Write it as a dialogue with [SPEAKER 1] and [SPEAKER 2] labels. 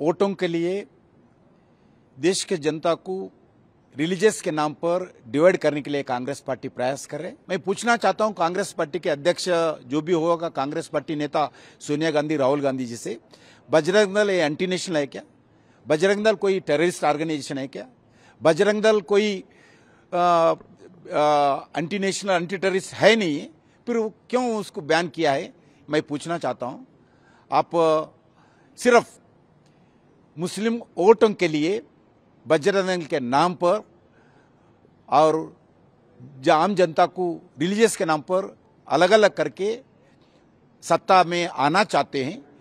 [SPEAKER 1] वोटों के लिए देश के जनता को रिलीजियस के नाम पर डिवाइड करने के लिए कांग्रेस पार्टी प्रयास कर रहे मैं पूछना चाहता हूं कांग्रेस पार्टी के अध्यक्ष जो भी होगा कांग्रेस पार्टी नेता सोनिया गांधी राहुल गांधी जी से बजरंग दल ये एंटी नेशनल है क्या बजरंग दल कोई टेररिस्ट ऑर्गेनाइजेशन है क्या बजरंग दल कोई एंटी नेशनल एंटी टेररिस्ट है नहीं फिर क्यों उसको बैन किया है मैं पूछना चाहता हूँ आप सिर्फ मुस्लिम वोटों के लिए बजरंग के नाम पर और आम जनता को रिलीजियस के नाम पर अलग अलग करके सत्ता में आना चाहते हैं